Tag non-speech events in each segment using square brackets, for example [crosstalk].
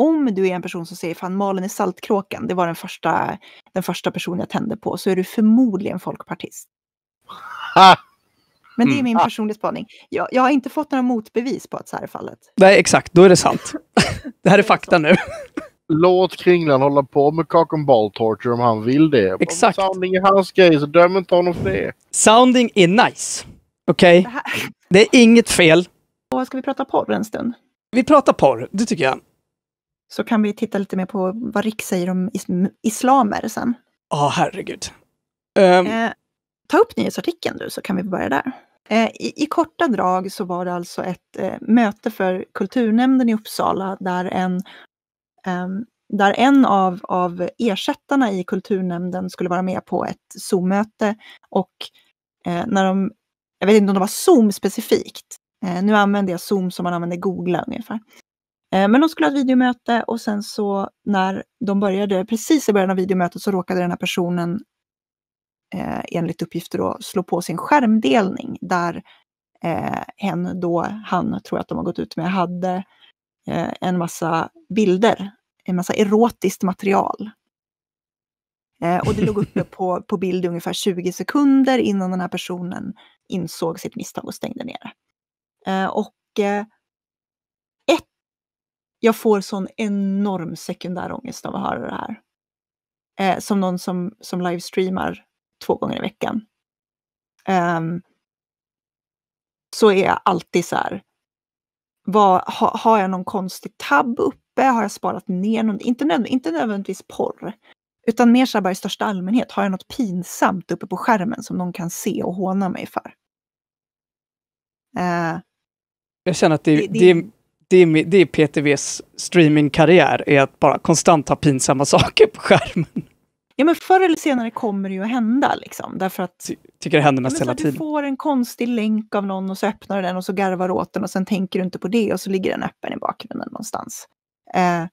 om du är en person som säger fan Malin är Saltkråkan, det var den första, den första personen jag tände på, så är du förmodligen folkpartist. Ah. Men det är mm. min mm. personliga spaning. Jag, jag, har inte fått några motbevis på att så här är fallet. Nej, exakt. Då är det sant. [laughs] det här är fakta nu. Låt Kringlan hålla på med cock and ball torture om han vill det. Exakt. Om sounding är hans grej, så döm inte honom för det. Sounding är nice. Okej? Okay? Det, det, är inget fel. Och ska vi prata porr en stund? Vi pratar porr, det tycker jag. Så kan vi titta lite mer på vad Rick säger om islamer sen. Ja, oh, herregud. Um... Eh, ta upp nyhetsartikeln du, så kan vi börja där. Eh, I, I, korta drag så var det alltså ett eh, möte för kulturnämnden i Uppsala där en, eh, där en av, av ersättarna i kulturnämnden skulle vara med på ett Zoom-möte och eh, när de, jag vet inte om det var Zoom specifikt, eh, nu använder jag Zoom som man använder Google ungefär, Eh, men de skulle ha ett videomöte och sen så när de började, precis i början av videomötet så råkade den här personen eh, enligt uppgifter då slå på sin skärmdelning där eh, hen då, han tror jag att de har gått ut med, hade eh, en massa bilder, en massa erotiskt material. Eh, och det låg uppe [laughs] på, på bild i ungefär 20 sekunder innan den här personen insåg sitt misstag och stängde ner det. Eh, och eh, jag får sån enorm sekundär ångest av att höra det här. Eh, som någon som, som livestreamar två gånger i veckan. Um, så är jag alltid så här. Vad, ha, har jag någon konstig tab uppe? Har jag sparat ner någon? Inte, nöd, inte nödvändigtvis porr. Utan mer så här bara i största allmänhet. Har jag något pinsamt uppe på skärmen som någon kan se och håna mig för? Uh, jag känner att det, det, det, det det är, det är PTVs streamingkarriär, är att bara konstant ha pinsamma [laughs] saker på skärmen. Ja, men förr eller senare kommer det ju att hända. Liksom, därför att, Ty tycker det händer mest ja, hela tiden. Du får en konstig länk av någon och så öppnar du den och så garvar åt den och sen tänker du inte på det och så ligger den öppen i bakgrunden någonstans. Eh,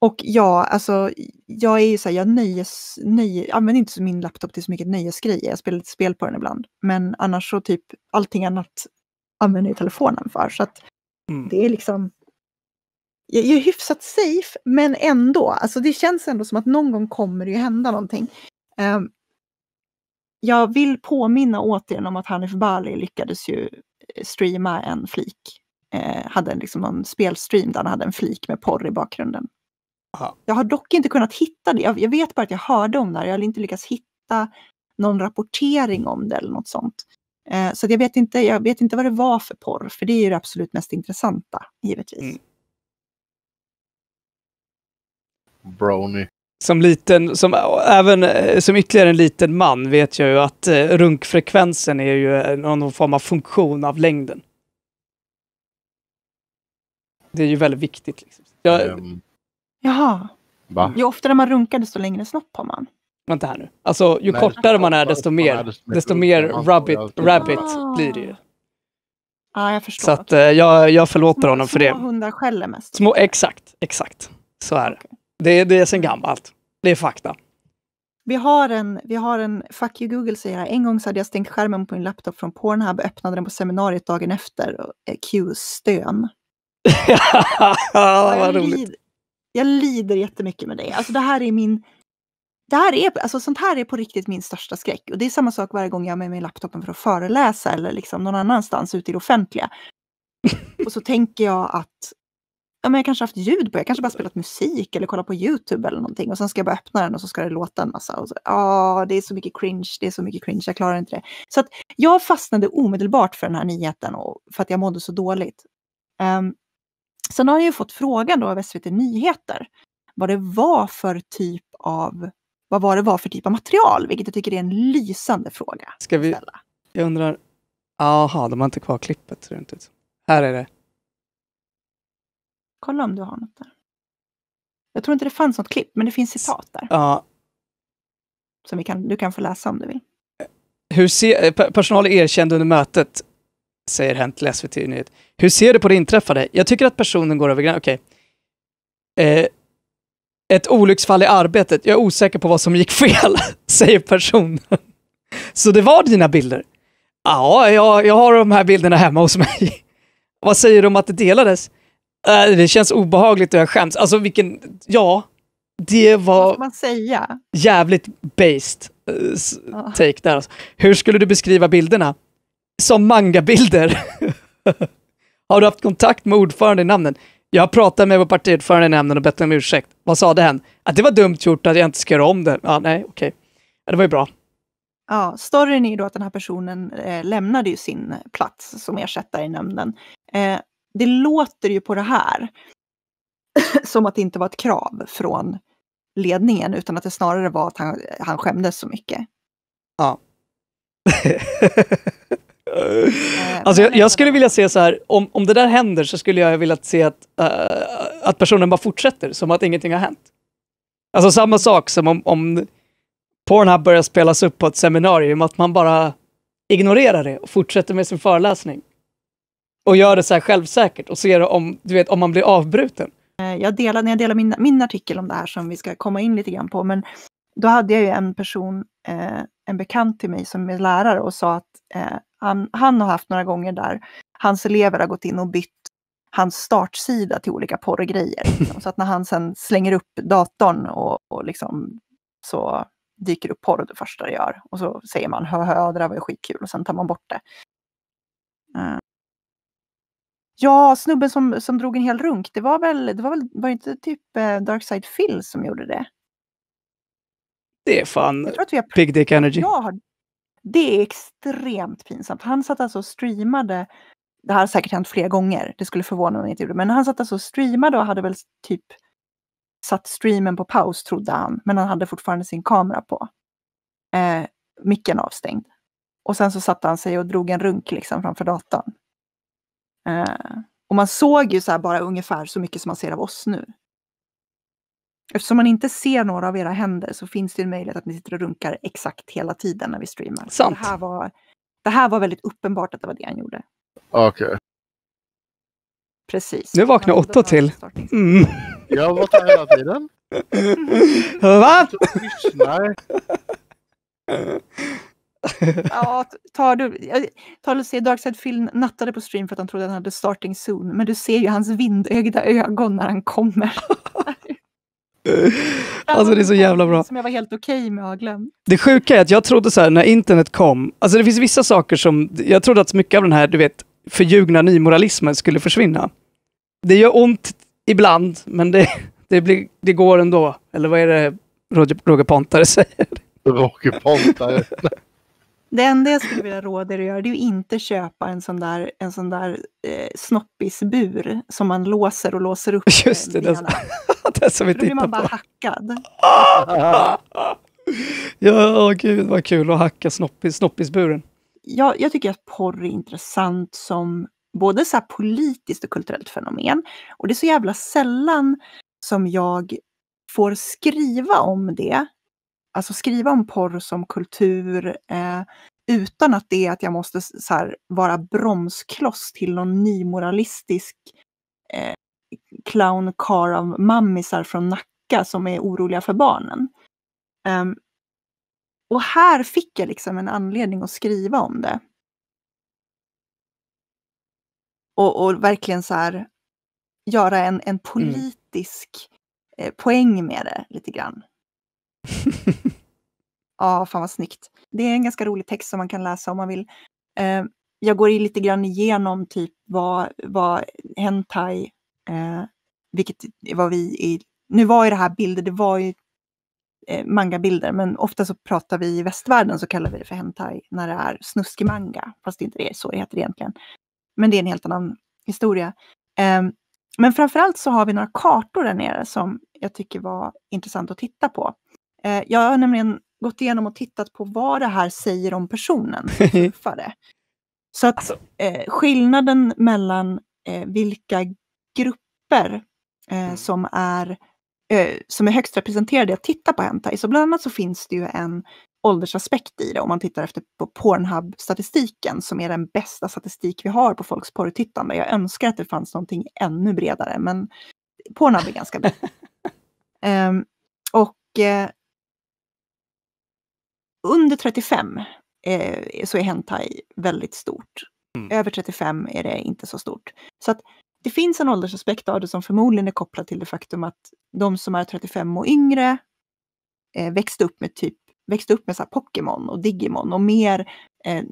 och ja, alltså, jag är ju så här, jag nöjes, nöje, använder inte min laptop till så mycket nöjesgrejer. Jag spelar lite spel på den ibland. Men annars så typ allting annat använder jag telefonen för. Så att Mm. Det är liksom... Jag är hyfsat safe, men ändå. Alltså det känns ändå som att någon gång kommer det ju hända någonting. Um, jag vill påminna återigen om att Hanif Bali lyckades ju eh, streama en flik. Eh, hade liksom någon spelstream där han hade en flik med porr i bakgrunden. Aha. Jag har dock inte kunnat hitta det. Jag, jag vet bara att jag hörde om det här. Jag har inte lyckats hitta någon rapportering om det eller något sånt. Eh, så jag vet, inte, jag vet inte vad det var för porr, för det är ju det absolut mest intressanta, givetvis. Mm. Brownie. Som liten, som eh, även eh, som ytterligare en liten man vet jag ju att eh, runkfrekvensen är ju eh, någon form av funktion av längden. Det är ju väldigt viktigt. Liksom. Jag... Um. Jaha. Va? Ju oftare man runkar desto längre snopp har man. Vänta här nu. Alltså, ju Nej, kortare man är, desto mer, desto, mer rabbit, rabbit ah. blir det ju. Ja, jag förstår. Så att, eh, jag, jag förlåter små, honom för små det. Små hundar skäller mest. Små, exakt, exakt. Så är det. Okay. Det, det är sen gammalt. Det är fakta. Vi har en, vi har en Fuck you Google säger här, en gång så hade jag stängt skärmen på min laptop från Pornhub, öppnade den på seminariet dagen efter och eh, Q-stön. [laughs] ja, vad roligt. jag lider jättemycket med dig. Alltså det här är min det här är, alltså sånt här är på riktigt min största skräck. Och det är samma sak varje gång jag har med mig laptopen för att föreläsa eller liksom någon annanstans ute i det offentliga. och så tänker jag att ja, men jag kanske har haft ljud på, jag kanske bara spelat musik eller kollat på YouTube eller någonting. Och sen ska jag bara öppna den och så ska det låta en massa. Och så, ah, det är så mycket cringe, det är så mycket cringe, jag klarar inte det. Så att jag fastnade omedelbart för den här nyheten och, för att jag mådde så dåligt. Um, sen har jag ju fått frågan då av SVT Nyheter vad det var för typ av vad var det var för typ av material, vilket jag tycker är en lysande fråga. Ska vi, ställa. jag undrar, Jaha, de har inte kvar klippet, ser inte ut Här är det. Kolla om du har något där. Jag tror inte det fanns något klipp, men det finns citat där. Ja. Som vi kan, du kan få läsa om du vill. Hur se, eh, personal erkände under mötet, säger Hent till SVT Nyhet. Hur ser du på det inträffade? Jag tycker att personen går över gränsen. Okej. Okay. Eh, ett olycksfall i arbetet. Jag är osäker på vad som gick fel, [laughs] säger personen. Så det var dina bilder? Ja, jag, jag har de här bilderna hemma hos mig. [laughs] Vad säger du om att det delades? Äh, det känns obehagligt och jag skäms. Alltså vilken, ja, det var Vad man säga? jävligt based eh, ah. take där. Alltså. Hur skulle du beskriva bilderna? Som mangabilder. [laughs] har du haft kontakt med ordförande i namnen? Jag pratade med vår partiordförande i nämnden och bett om ursäkt. Vad sa han? Att det var dumt gjort att jag inte ska göra om det. Ja, nej, okej. Okay. Ja, det var ju bra. Ja, storyn är ju då att den här personen eh, lämnade ju sin plats som ersättare i nämnden. Eh, det låter ju på det här [clears throat] som att det inte var ett krav från ledningen utan att det snarare var att han, han skämdes så mycket. Ja. [laughs] Eh, alltså jag, jag, skulle vilja se så här, om, om det där händer så skulle jag vilja se att, uh, att personen bara fortsätter som att ingenting har hänt. Alltså samma sak som om, om Pornhub börjar spelas upp på ett seminarium, att man bara ignorerar det och fortsätter med sin föreläsning. Och gör det så här självsäkert och ser om, du vet, om man blir avbruten. Eh, jag delar, när jag delade min, min artikel om det här som vi ska komma in lite grann på, men då hade jag ju en person eh, en bekant till mig som är lärare och sa att eh, han, han har haft några gånger där hans elever har gått in och bytt hans startsida till olika porrgrejer. Liksom. Så att när han sen slänger upp datorn och, och liksom, så dyker upp porr det första det gör. Och så säger man hö det där var ju skitkul och sen tar man bort det. Uh. Ja, snubben som, som drog en hel runk, det var väl, det var väl var det inte typ eh, Darkside Phil som gjorde det? Det är fan jag tror att vi har big dick energy. Ja, det är extremt pinsamt. Han satt alltså och streamade. Det här har säkert hänt flera gånger. Det skulle förvåna mig om jag inte gjorde Men han satt alltså och streamade och hade väl typ satt streamen på paus trodde han. Men han hade fortfarande sin kamera på. Eh, micken avstängd. Och sen så satte han sig och drog en runk liksom framför datorn. Eh, och man såg ju så här bara ungefär så mycket som man ser av oss nu. Eftersom man inte ser några av era händer så finns det en möjlighet att ni sitter och runkar exakt hela tiden när vi streamar. Sant. Det här var, det här var väldigt uppenbart att det var det han gjorde. Okej. Okay. Precis. Nu vaknar Otto till. Mm. Jag har varit här hela tiden. [laughs] Va? [laughs] ja, tar du, tar du se Darkside Phil nattade på stream för att han trodde att han hade starting soon, men du ser ju hans vindögda ögon när han kommer. [laughs] Alltså det är så jävla bra. Som jag var helt okej okay med att ha glömt. Det sjuka är att jag trodde så här, när internet kom, alltså det finns vissa saker som, jag trodde att mycket av den här, du vet, förljugna nymoralismen skulle försvinna. Det gör ont ibland, men det, det, blir, det går ändå. Eller vad är det Roger, Roger Pontare säger? Roger Pontare. Det enda jag skulle vilja råda er att göra det är att inte köpa en sån där, en sån där eh, snoppisbur som man låser och låser upp [laughs] Just eh, det, den [laughs] det som vi på. Då blir man bara på. hackad. [laughs] ja, gud vad kul att hacka snoppis, snoppisburen. Ja, jag tycker att porr är intressant som både så politiskt och kulturellt fenomen. Och det är så jävla sällan som jag får skriva om det alltså skriva om porr som kultur eh, utan att det är att jag måste så här, vara bromskloss till någon nymoralistisk eh, car av mammisar från Nacka som är oroliga för barnen. Um, och här fick jag liksom en anledning att skriva om det. Och, och verkligen så här göra en, en mm. politisk mm. poäng med det lite grann. [laughs] ja, fan vad snyggt. Det är en ganska rolig text som man kan läsa om man vill. Eh, jag går lite grann igenom typ vad, vad hentai, eh, vilket vad vi i, nu var ju det här bilder, det var ju eh, mangabilder, men ofta så pratar vi i västvärlden så kallar vi det för hentai när det är snuskig manga, fast det är inte det, så det heter egentligen. Men det är en helt annan historia. Eh, men framförallt så har vi några kartor där nere som jag tycker var intressant att titta på. Eh, jag har nämligen gått igenom och tittat på vad det här säger om personen. [laughs] Så att alltså. Eh, skillnaden mellan eh, vilka grupper mm. som, är, som är högst representerade att titta på Hentai, så bland annat så finns det ju en åldersaspekt i det om man tittar efter på Pornhub-statistiken som är den bästa statistik vi har på folks porrtittande. Jag önskar att det fanns någonting ännu bredare men Pornhub är ganska bra. um, [laughs] och eh, under 35 eh, så är hentai väldigt stort. Mm. Över 35 är det inte så stort. Så att det finns en åldersaspekt av det som förmodligen är kopplad till det faktum att de som är 35 och yngre eh, växte upp med typ växte upp med Pokémon och Digimon och mer, eh,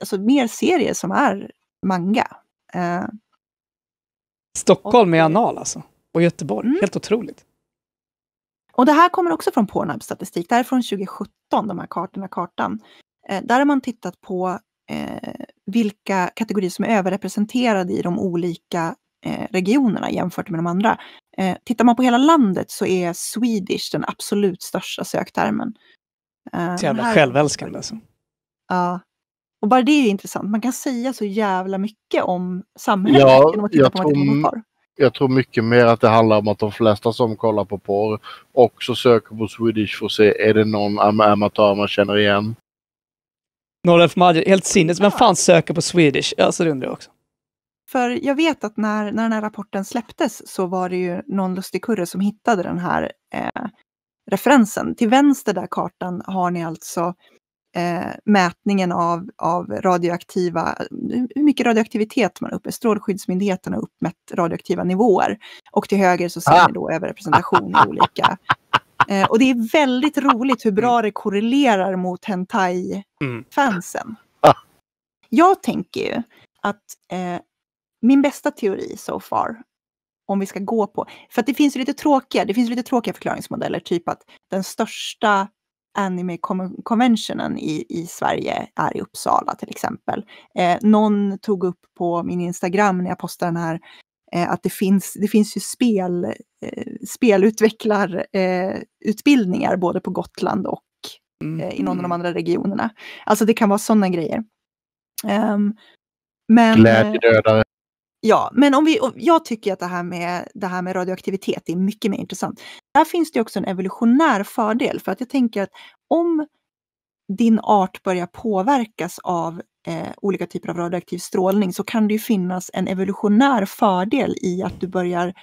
alltså mer serier som är manga. Eh, Stockholm är anal alltså, och Göteborg, mm. helt otroligt. Och det här kommer också från Pornhub statistik, det här är från 2017 de här kartorna, kartan. Eh, där har man tittat på eh, vilka kategorier som är överrepresenterade i de olika eh, regionerna jämfört med de andra. Eh, tittar man på hela landet så är Swedish den absolut största söktermen. Eh, så jävla här... självälskande alltså. Ja. Och bara det är ju intressant. Man kan säga så jävla mycket om samhället ja, genom att titta på vad man har jag tror mycket mer att det handlar om att de flesta som kollar på porr också söker på Swedish för att se, är det någon am amatör man känner igen? Några för helt sinnes. Vem fan söker på Swedish? Alltså det undrar jag också. För jag vet att när, när den här rapporten släpptes så var det ju någon lustig kurre som hittade den här eh, referensen. Till vänster där kartan har ni alltså eh, mätningen av, av radioaktiva, hur mycket radioaktivitet man har uppe. Strålskyddsmyndigheten har uppmätt radioaktiva nivåer. Och till höger så ser ah. ni då överrepresentation i [laughs] olika eh, och det är väldigt roligt hur bra mm. det korrelerar mot Hentai-fansen. Mm. Ah. Jag tänker ju att eh, min bästa teori so far, om vi ska gå på, för att det finns lite tråkiga, det finns lite tråkiga förklaringsmodeller, typ att den största Anime Conventionen i, i Sverige är i Uppsala till exempel. Eh, någon tog upp på min Instagram när jag postade den här eh, att det finns, det finns ju spel, eh, spelutvecklarutbildningar eh, både på Gotland och mm. i någon av de mm. andra regionerna. Alltså det kan vara sådana grejer. Um, men, Glädjedödare. Eh, Ja, men om vi, jag tycker att det här, med, det här med radioaktivitet är mycket mer intressant. Där finns det också en evolutionär fördel för att jag tänker att om din art börjar påverkas av eh, olika typer av radioaktiv strålning så kan det ju finnas en evolutionär fördel i att du börjar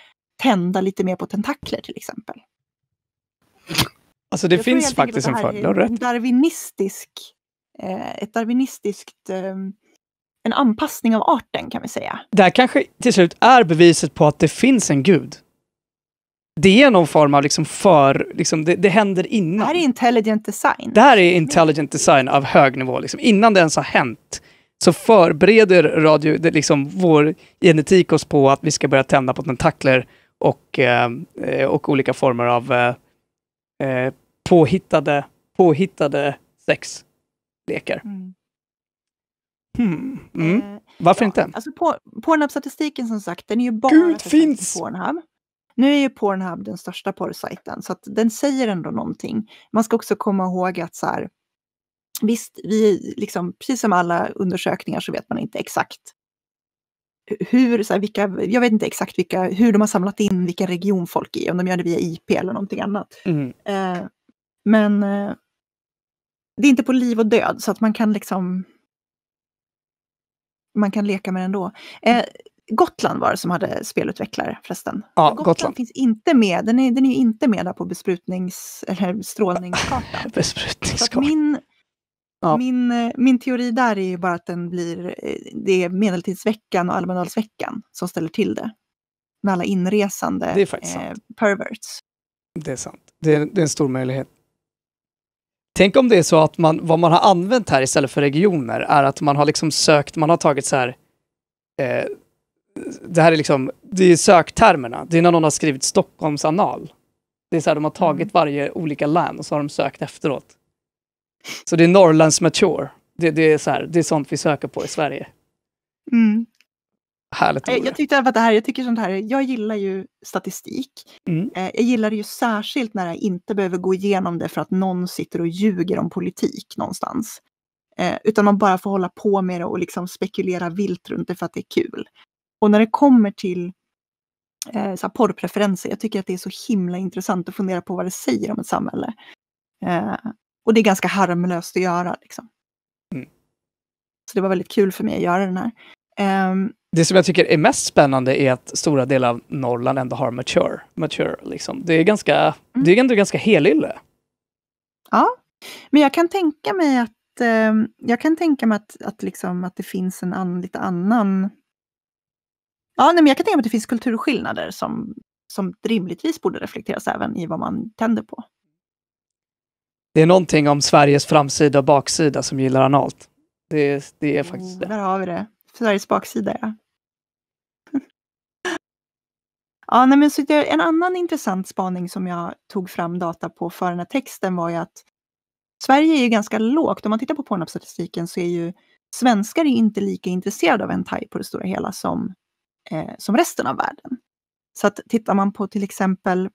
tända lite mer på tentakler till exempel. Alltså det jag finns faktiskt en fördel, du har rätt. Darwinistisk, eh, ett darwinistiskt eh, en anpassning av arten kan vi säga. Det här kanske till slut är beviset på att det finns en gud. Det är någon form av liksom för, liksom det, det händer innan. Det här är intelligent design. Det här är intelligent design av hög nivå. Liksom. Innan det ens har hänt så förbereder radio, det, liksom, vår genetik oss på att vi ska börja tända på tentakler och, eh, och olika former av eh, eh påhittade, påhittade sexlekar. Mm. Hmm. Mm. Eh, Varför ja, inte? Alltså Pornhub-statistiken som sagt, den är ju bara Gud, finns. Pornhub. Nu är ju Pornhub den största porrsajten, så att den säger ändå någonting. Man ska också komma ihåg att så här, visst, vi liksom, precis som alla undersökningar så vet man inte exakt hur, så här, vilka, jag vet inte exakt vilka, hur de har samlat in vilken region folk är, om de gör det via IP eller någonting annat. Mm. Eh, men eh, det är inte på liv och död, så att man kan liksom man kan leka med den då. Eh, Gotland var det som hade spelutvecklare förresten. Ja, Gotland, Gotland, finns inte med, den är, den är inte med där på besprutnings eller strålningskartan. [laughs] Besprutningskartan. Min, ja. min, eh, min teori där är ju bara att den blir, eh, det är medeltidsveckan och Almedalsveckan som ställer till det. Med alla inresande eh, perverts. Det är sant. Det är, det är en stor möjlighet. Tänk om det är så att man, vad man har använt här istället för regioner är att man har liksom sökt, man har tagit så här, eh, det här är liksom, det är söktermerna. Det är när någon har skrivit Stockholmsanal. Det är så här, de har mm. tagit varje olika län och så har de sökt efteråt. Så det är Norrlands mature. Det, det, är, så här, det är sånt vi söker på i Sverige. Mm. Härligt eh, jag, tyckte att det här, jag tycker sånt här, jag gillar ju statistik. Mm. Eh, jag gillar det ju särskilt när jag inte behöver gå igenom det för att någon sitter och ljuger om politik någonstans. Eh, utan man bara får hålla på med det och liksom spekulera vilt runt det för att det är kul. Och när det kommer till eh, så porrpreferenser, jag tycker att det är så himla intressant att fundera på vad det säger om ett samhälle. och det är ganska harmlöst att göra. Liksom. Mm. Så det var väldigt kul för mig att göra den här. Ehm, det som jag tycker är mest spännande är att stora delar av Norrland ändå har mature. mature liksom. Det är ganska, mm. det är ändå ganska helylle. Ja, men jag kan tänka mig att, eh, jag kan tänka mig att, att, liksom, att det finns en an, lite annan... Ja, nej, men jag kan tänka mig att det finns kulturskillnader som, som rimligtvis borde reflekteras även i vad man tänder på. Det är någonting om Sveriges framsida och baksida som gillar analt. Det, det är faktiskt mm, det. Där har vi det. Sveriges baksida, ja. Ja, nej, men så det, en annan intressant spaning som jag tog fram data på för den här texten var ju att Sverige är ju ganska lågt. Om man tittar på Pornhub-statistiken så är ju svenskar är inte lika intresserade av hentai på det stora hela som, eh, som resten av världen. Så att tittar man på till exempel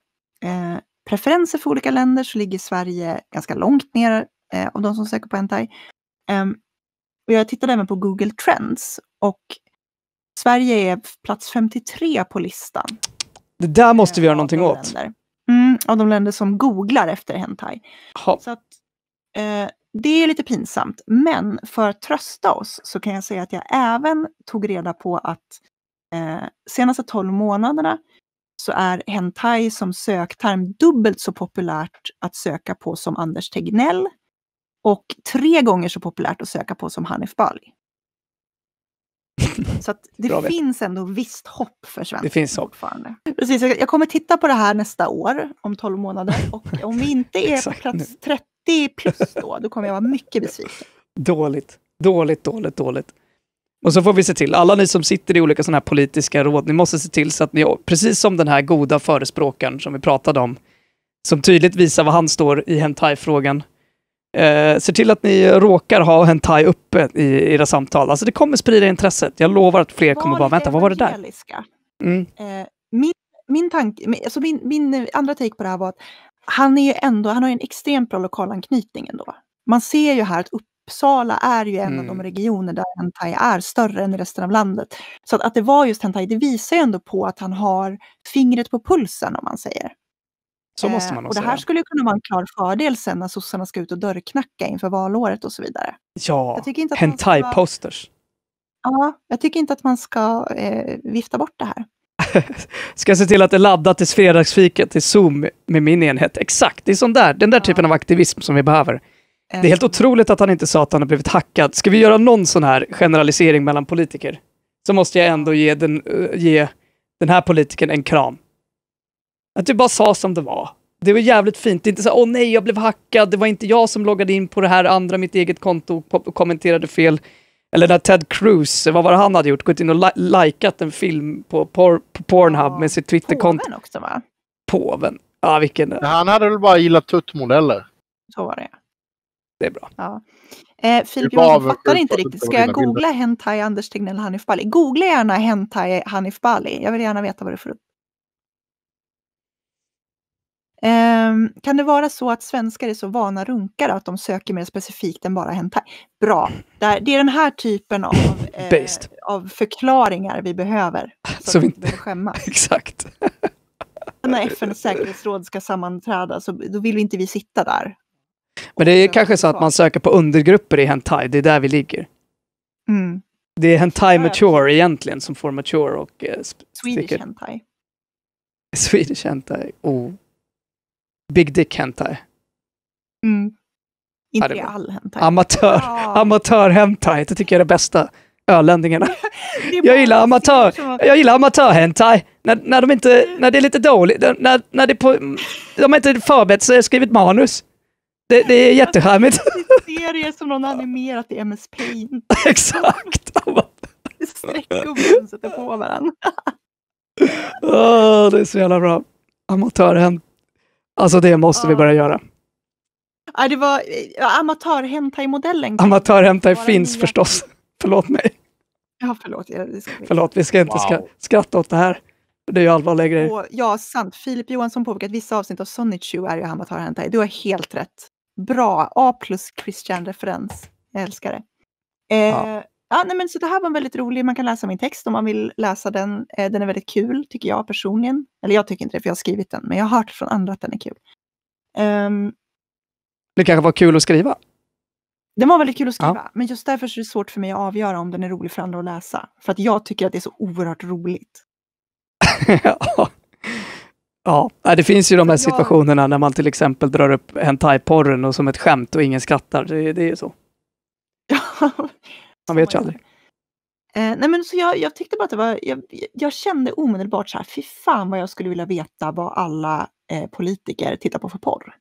eh, preferenser för olika länder så ligger Sverige ganska långt ner eh, av de som söker på hentai. Ehm, och jag tittade även på Google Trends och Sverige är plats 53 på listan det där eh, måste vi göra någonting åt. Mm, av de länder som googlar efter hentai. Så att, eh, det är lite pinsamt, men för att trösta oss så kan jag säga att jag även tog reda på att eh, senaste 12 månaderna så är hentai som sökterm dubbelt så populärt att söka på som Anders Tegnell och tre gånger så populärt att söka på som Hanif Bali. Så att det Bra finns vet. ändå visst hopp för svenskar det finns hopp. Precis, jag kommer titta på det här nästa år, om 12 månader. [laughs] Och om vi inte är på plats 30 plus då, då kommer jag vara mycket besviken. Dåligt, dåligt, dåligt, dåligt. Och så får vi se till, alla ni som sitter i olika sådana här politiska råd, ni måste se till så att ni, precis som den här goda förespråkaren som vi pratade om, som tydligt visar var han står i hentai-frågan, Eh, se till att ni råkar ha hentai uppe i era samtal. Alltså det kommer sprida intresset. Jag lovar att fler var kommer bara, vänta, vad var det där? Mm. Eh, min, min, tanke, alltså min, min eh, andra take på det här var att han är ju ändå, han har ju en extremt bra lokalanknytning ändå. Man ser ju här att Uppsala är ju en mm. av de mm. regioner där hentai är större än i resten av landet. Så att, att det var just hentai, det visar ju ändå på att han har fingret på pulsen om man säger. Så måste eh, man också Och det här skulle kunna vara en klar fördel sen när sossarna ska ut och dörrknacka inför valåret och så vidare. Ja, hentai-posters. Ja, jag tycker inte att man ska eh, vifta bort det här. [laughs] ska se till att det laddar till fredagsfiket i Zoom med min enhet. Exakt, det är sån där, den där ja. typen av aktivism som vi behöver. Det är eh. helt otroligt att han inte sa att han har blivit hackad. Ska vi göra någon sån här generalisering mellan politiker? Så måste jag ändå ge den, eh, ge den här politikern en kram. Att du bara sa som det var. Det var jävligt fint. Det är inte så åh nej, jag blev hackad, det var inte jag som loggade in på det här andra, mitt eget konto, och kommenterade fel. Eller när Ted Cruz, vad var det han hade gjort? Gått in och li likat en film på, por på Pornhub med sitt Twitterkonto. Påven också va? Påven. Ja, vilken... Han hade väl bara gillat tuttmodeller. Så var det ja. Det är bra. Ja. Eh, Filip jag fattar inte riktigt. Ska jag googla bilder. Hentai Anders Tegnell Hanif Bali? Googla gärna Hentai Hanif Bali. Jag vill gärna veta vad du får upp. Ehm, kan det vara så att svenskar är så vana runkare att de söker mer specifikt än bara hentai? Bra, det är den här typen av, [laughs] eh, av förklaringar vi behöver. Så, [laughs] så vi inte behöver skämmas. [laughs] Exakt. När FNs säkerhetsråd ska sammanträda så då vill inte vi sitta där. Men det är kanske så att man söker på undergrupper i hentai, det är där vi ligger. Mm. Det är hentai mature egentligen som får mature och... Eh, Swedish hentai. Swedish hentai, oh. Big Dick Hentai. Mm. Inte ja, all hentai. Amatör, ja. [laughs] amatör hentai, det tycker jag är det bästa. Ölänningarna. [laughs] det jag, gillar amatör, jag gillar amatör hentai. När, när, de inte, mm. när det är lite dåligt, när, när det på, de har inte förberett sig, skrivit manus. Det, det är jättecharmigt. [laughs] serier som någon animerat i MS Paint. Exakt! Streckgubben sätter på varandra. oh, det är så jävla bra. Amatör hentai. Alltså det måste vi börja göra. Ja, det var amatör-hentai-modellen. Amatör-hentai finns förstås. [laughs] Förlåt mig. Ja, förlåt. Jag, ska... Förlåt, vi ska inte wow. skratta åt det här. Det är ju allvarliga grejer. Och, ja, sant. Filip Johansson påpekar att vissa avsnitt av Sonic 20 är ju amatör-hentai. Du har helt rätt. Bra. A plus Christian-referens. Jag älskar det. Eh, ja. Ja, nej, men så det här var väldigt rolig, man kan läsa min text om man vill läsa den. Eh, den är väldigt kul tycker jag personligen. Eller jag tycker inte det för jag har skrivit den, men jag har hört från andra att den är kul. Um, det kanske var kul att skriva? Den var väldigt kul att skriva, ja. men just därför är det svårt för mig att avgöra om den är rolig för andra att läsa. För att jag tycker att det är så oerhört roligt. [laughs] ja. ja, det finns ju de här situationerna när man till exempel drar upp hentai-porren och som ett skämt och ingen skrattar. Det, det är ju så. [laughs] Man vet ju aldrig. Eh, nej men så jag, jag tyckte bara att det var, jag, jag, kände omedelbart så här, fy fan vad jag skulle vilja veta vad alla eh, politiker tittar på för porr.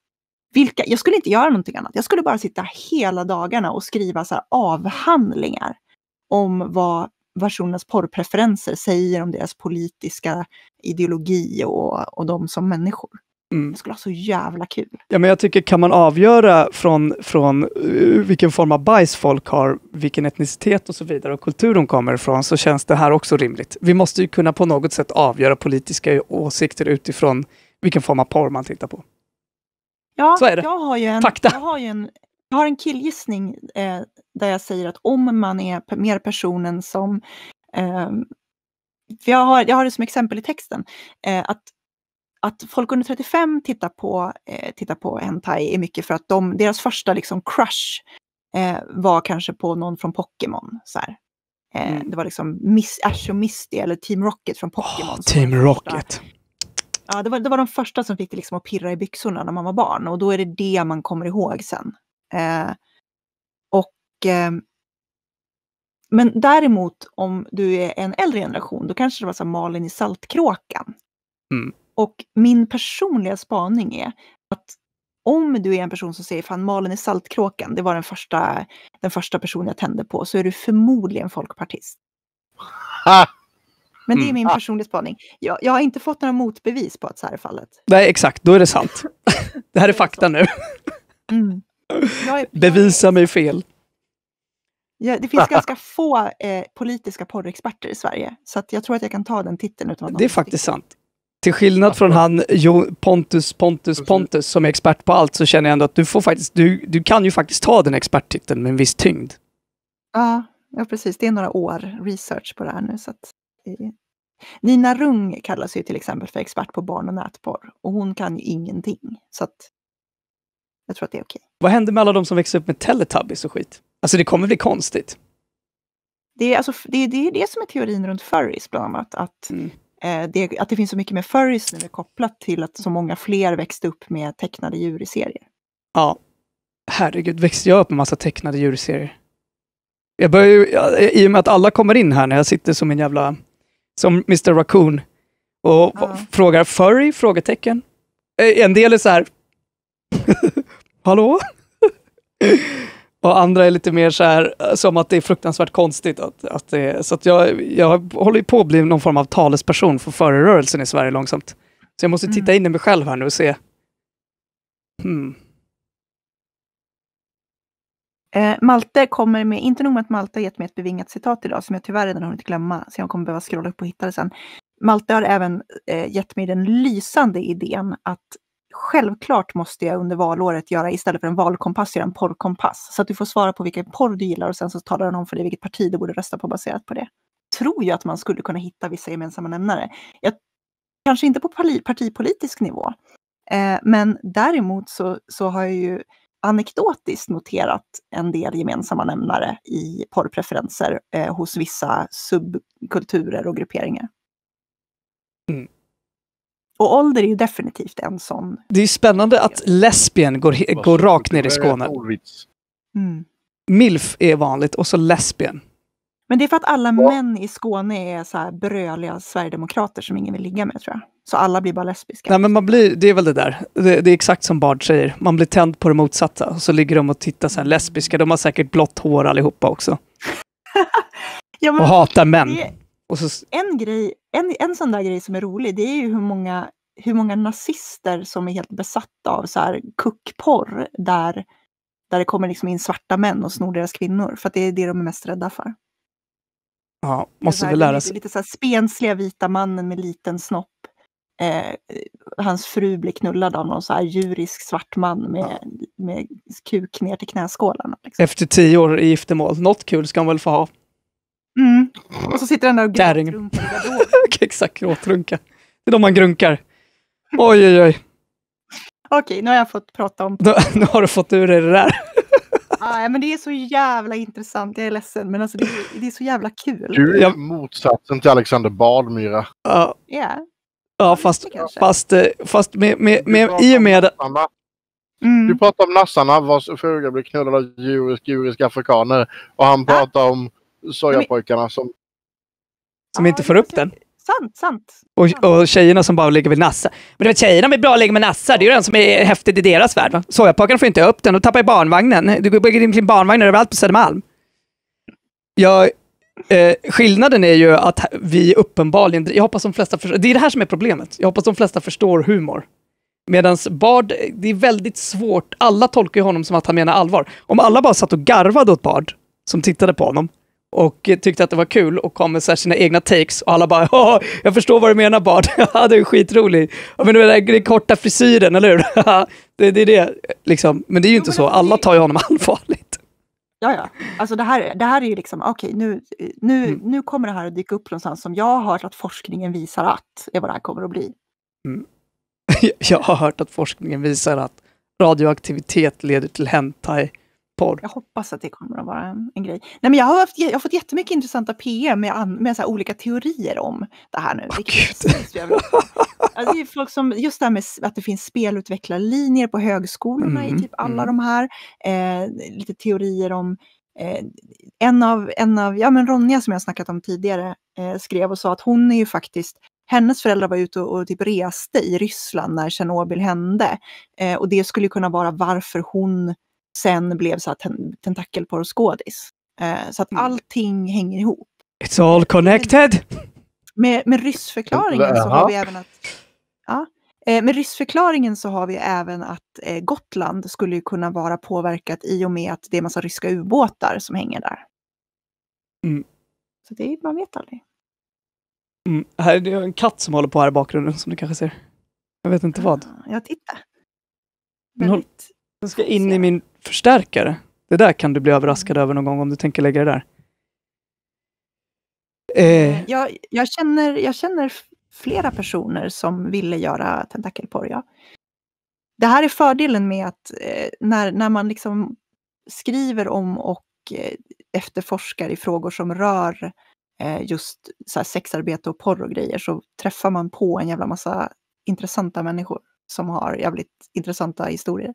Vilka, jag skulle inte göra någonting annat, jag skulle bara sitta hela dagarna och skriva så här, avhandlingar om vad personernas porrpreferenser säger om deras politiska ideologi och, och dem som människor. Mm. Det skulle vara så jävla kul. Ja, men jag tycker, kan man avgöra från, från eh, vilken form av bajs folk har, vilken etnicitet och så vidare och kultur de kommer ifrån, så känns det här också rimligt. Vi måste ju kunna på något sätt avgöra politiska åsikter utifrån vilken form av porr man tittar på. Ja, så är det. Jag har ju en, Fakta. Jag har ju en, jag har en killgissning eh, där jag säger att om man är mer personen som eh, jag har, jag har det som exempel i texten, eh, att att folk under 35 tittar på, eh, tittar på hentai är mycket för att de, deras första liksom crush eh, var kanske på någon från Pokémon. eh, mm. Det var liksom Miss, Ash och Misty eller Team Rocket från Pokémon. Oh, Team Rocket! Ja, det var, det var de första som fick det liksom att pirra i byxorna när man var barn och då är det det man kommer ihåg sen. Eh, och ehm, men däremot om du är en äldre generation, då kanske det var så Malin i Saltkråkan. Mm. Och min personliga spaning är att om du är en person som säger fan Malin är Saltkråkan, det var den första, den första personen jag tände på, så är du förmodligen folkpartist. Ha! Men det är mm. min mm. personliga spaning. Jag, jag, har inte fått några motbevis på att så här är fallet. Nej, exakt. Då är det sant. [laughs] det här är fakta nu. mm. är, Bevisa mig fel. Ja, det finns [laughs] ganska få eh, politiska porrexperter i Sverige, så jag tror att jag kan ta den titeln. Utan att det är faktiskt sant till skillnad från alltså. han Pontus Pontus Pontus som är expert på allt så känner jag ändå att du får faktiskt, du, du kan ju faktiskt ta den experttiteln med en viss tyngd. Ja, ja precis. Det är några år research på det här nu. Så att, eh. Nina Rung kallas ju till exempel för expert på barn och nätporr och hon kan ju ingenting. Så att jag tror att det är okej. Okay. Vad händer med alla de som växer upp med Teletubbies och skit? Alltså det kommer bli konstigt. Det är, alltså, det, är, det, är det som är teorin runt furries bland annat. Att mm. Eh, det, att det finns så mycket mer furries nu är kopplat till att så många fler växte upp med tecknade djur i serier. Ja, herregud, växte jag upp med massa tecknade djur i serier? Jag börjar ju, eh, I och med att alla kommer in här när jag sitter som en jävla, som Mr Raccoon och ja. frågar furry? Frågetecken. Eh, en del är så här, [laughs] hallå? [laughs] Och andra är lite mer så här, eh, som att det är fruktansvärt konstigt. Att, att det, så att jag, jag håller ju på att bli någon form av talesperson för förrörelsen i Sverige långsamt. Så jag måste mm. titta mm. in i mig själv här nu och se. Hmm. Eh, Malte kommer med, inte nog med att Malte har gett mig ett bevingat citat idag som jag tyvärr redan har hunnit glömma, så jag kommer behöva scrolla upp och hitta det sen. Malte har även eh, gett mig den lysande idén att självklart måste jag under valåret göra istället för en valkompass, göra en porrkompass. Så att du får svara på vilken porr du gillar och sen så talar den om för dig vilket parti du borde rösta på baserat på det. Tror jag att man skulle kunna hitta vissa gemensamma nämnare. Jag, kanske inte på partipolitisk nivå, eh, men däremot så, så har jag ju anekdotiskt noterat en del gemensamma nämnare i porrpreferenser eh, hos vissa subkulturer och grupperingar. Mm. Och ålder är ju definitivt en sån. Det är spännande att lesbien går, går rakt ner i Skåne. Mm. Milf är vanligt och så lesbien. Men det är för att alla ja. män i Skåne är så här bröliga sverigedemokrater som ingen vill ligga med tror jag. Så alla blir bara lesbiska. Nej men man blir, det är väl det där. Det, det är exakt som Bard säger. Man blir tänd på det motsatta. Och så ligger de och tittar så här mm. lesbiska. De har säkert blått hår allihopa också. [laughs] ja, men, och hatar män. Det, och så... En grej en, en sån där grej som är rolig, det är ju hur många, hur många nazister som är helt besatta av så här kuckporr där, där det kommer liksom in svarta män och snor deras kvinnor, för att det är det de är mest rädda för. Ja, måste väl lära sig. Lite, så här spensliga vita mannen med liten snopp. Eh, hans fru blir knullad av någon så här djurisk svart man med, ja. med kuk ner till knäskålarna. Liksom. Efter tio år i giftermål, något kul ska han väl få ha. Mm. Och så sitter den där och gråtrunkar [laughs] Exakt, gråtrunka. Det är då man grunkar. Oj, oj, oj. Okej, nu har jag fått prata om... Nu, nu har du fått ur dig det där. Nej, men det är så jävla intressant. Jag är ledsen, men alltså, det, är, det är så jävla kul. Du är motsatsen till Alexander Badmyra. Ja. Uh, yeah. Ja, fast, fast, eh, fast med, med, med, i och med... Mm. Du pratar om nassarna vars fruga blir knullad av djuriska afrikaner och han pratar ah. om sojapojkarna som... Som inte får upp den. Sant, sant. Och, och tjejerna som bara ligger med nassar. Men du vet, tjejerna med bra att ligga med nassar, det är ju den som är häftigt i deras värld. Sojapojkarna får inte upp den, och tappar i barnvagnen. Du bygger in barnvagnar överallt på Södermalm. Jag Eh, skillnaden är ju att vi uppenbarligen, jag hoppas de flesta förstår, det är det här som är problemet. Jag hoppas de flesta förstår humor. Medan Bard, det är väldigt svårt, alla tolkar ju honom som att han menar allvar. Om alla bara satt och garvade åt Bard, som tittade på honom, och tyckte att det var kul och kom med sina egna takes och alla bara “Jag förstår vad du menar Bard, [laughs] det är skitrolig”. Ja, men den korta frisyren, eller hur? [laughs] det, det är det, liksom. Men det är ju jo, inte så, alltså, alla tar ju honom [laughs] allvarligt. Ja, ja. Alltså det här, det här är ju liksom, okej, okay, nu, nu, mm. nu kommer det här att dyka upp någonstans som jag har hört att forskningen visar att är vad det här kommer att bli. Mm. Jag har hört att forskningen visar att radioaktivitet leder till hentai podd. Jag hoppas att det kommer att vara en, en grej. Nej, men jag, har haft, jag har fått jättemycket intressanta PM med, med så olika teorier om det här nu. Oh, [laughs] alltså, det är folk som, just det här med att det finns spelutvecklarlinjer på högskolorna mm, i typ alla mm. de här. Eh, lite teorier om Eh, en av, en av ja, men Ronja som jag snackat om tidigare eh, skrev och sa att hon är ju faktiskt, hennes föräldrar var ute och, och typ reste i Ryssland när Tjernobyl hände. Eh, och det skulle kunna vara varför hon sen blev så ten tentakelporrskådis. Eh, så att mm. allting hänger ihop. It's all connected! Med, med ryssförklaringen så har vi även att... Ja, eh, med ryssförklaringen så har vi även att eh, Gotland skulle kunna vara påverkat i och med att det är massa ryska ubåtar som hänger där. Mm. Så det, man vet aldrig. Mm. Här, det är en katt som håller på här i bakgrunden som du kanske ser. Jag vet inte vad. Ah, ja, titta. Den, håll... den ska in i min förstärkare. Det där kan du bli överraskad över någon gång om du tänker lägga det där. Eh. eh jag, jag, känner, jag känner flera personer som ville göra tentakelporr, ja. Det här är fördelen med att eh, när, när man liksom skriver om och eh, efterforskar i frågor som rör eh, just så sexarbete och porr och grejer så träffar man på en jävla massa intressanta människor som har jävligt intressanta historier.